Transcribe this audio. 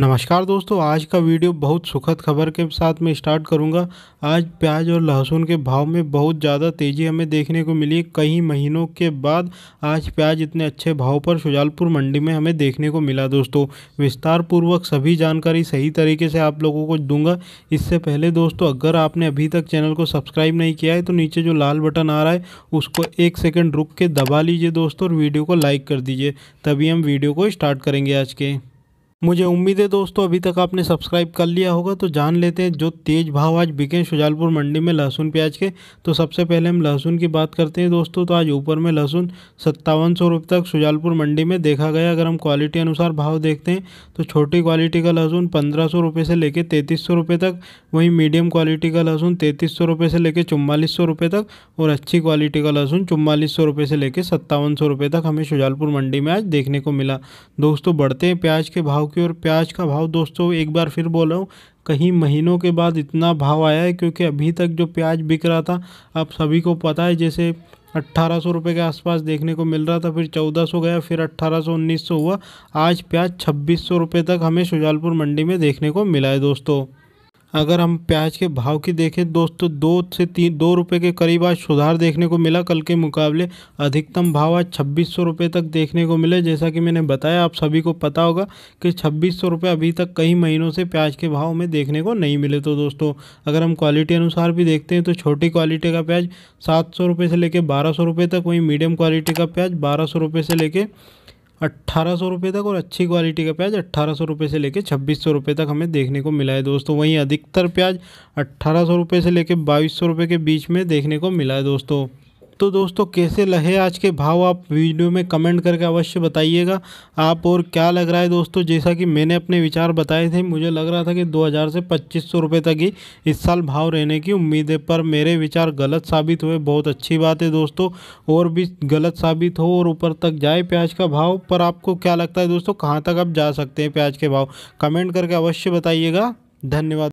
नमस्कार दोस्तों आज का वीडियो बहुत सुखद खबर के साथ मैं स्टार्ट करूंगा आज प्याज और लहसुन के भाव में बहुत ज़्यादा तेज़ी हमें देखने को मिली कई महीनों के बाद आज प्याज इतने अच्छे भाव पर शुजालपुर मंडी में हमें देखने को मिला दोस्तों विस्तार पूर्वक सभी जानकारी सही तरीके से आप लोगों को दूंगा इससे पहले दोस्तों अगर आपने अभी तक चैनल को सब्सक्राइब नहीं किया है तो नीचे जो लाल बटन आ रहा है उसको एक सेकेंड रुक के दबा लीजिए दोस्तों और वीडियो को लाइक कर दीजिए तभी हम वीडियो को स्टार्ट करेंगे आज के मुझे उम्मीद है दोस्तों अभी तक आपने सब्सक्राइब कर लिया होगा तो जान लेते हैं जो तेज़ भाव आज बिके शुजालपुर मंडी में लहसुन प्याज के तो सबसे पहले हम लहसुन की बात करते हैं दोस्तों तो आज ऊपर में लहसुन सत्तावन सौ रुपये तक शुजालपुर मंडी में देखा गया अगर हम क्वालिटी अनुसार भाव देखते हैं तो छोटी क्वालिटी का लहसुन पंद्रह सौ रुपये से लेकर तैंतीस सौ रुपये तक वहीं मीडियम क्वालिटी का लहसुन तैंतीस सौ रुपये से लेकर चुम्बालीस सौ रुपये तक और अच्छी क्वालिटी का लहसुन चुम्बालीस सौ रुपये से लेकर सत्तावन सौ रुपये तक हमें शुजालपुर मंडी में आज देखने को मिला दोस्तों बढ़ते हैं प्याज के भाव की और प्याज का भाव दोस्तों एक बार फिर बोल रहा हूँ कहीं महीनों के बाद इतना भाव आया है क्योंकि अभी तक जो प्याज बिक रहा था आप सभी को पता है जैसे अट्ठारह सौ रुपये के आसपास देखने को मिल रहा था फिर चौदह सौ गया फिर अट्ठारह सौ उन्नीस सौ हुआ आज प्याज छब्बीस सौ रुपये तक हमें शुजालपुर मंडी में देखने को मिला है दोस्तों अगर हम प्याज के भाव की देखें दोस्तों दो से तीन दो रुपये के करीब आज सुधार देखने को मिला कल के मुकाबले अधिकतम भाव आज छब्बीस सौ रुपये तक देखने को मिले जैसा कि मैंने बताया आप सभी को पता होगा कि छब्बीस सौ रुपये अभी तक कई महीनों से प्याज के भाव में देखने को नहीं मिले तो दोस्तों अगर हम क्वालिटी अनुसार भी देखते हैं तो छोटी क्वालिटी का प्याज सात सौ रुपये से लेकर बारह सौ रुपये तक वहीं मीडियम क्वालिटी का प्याज बारह सौ रुपये से लेकर अट्ठारह सौ रुपये तक और अच्छी क्वालिटी का प्याज अट्ठारह सौ रुपये से लेकर छब्बीस सौ रुपये तक हमें देखने को मिला है दोस्तों वहीं अधिकतर प्याज अट्ठारह सौ रुपये से लेकर बाईस सौ रुपये के बीच में देखने को मिला है दोस्तों तो दोस्तों कैसे लगे आज के भाव आप वीडियो में कमेंट करके अवश्य बताइएगा आप और क्या लग रहा है दोस्तों जैसा कि मैंने अपने विचार बताए थे मुझे लग रहा था कि 2000 से पच्चीस सौ तक ही इस साल भाव रहने की उम्मीद है पर मेरे विचार गलत साबित हुए बहुत अच्छी बात है दोस्तों और भी गलत साबित हो और ऊपर तक जाए प्याज का भाव पर आपको क्या लगता है दोस्तों कहाँ तक आप जा सकते हैं प्याज के भाव कमेंट करके अवश्य बताइएगा धन्यवाद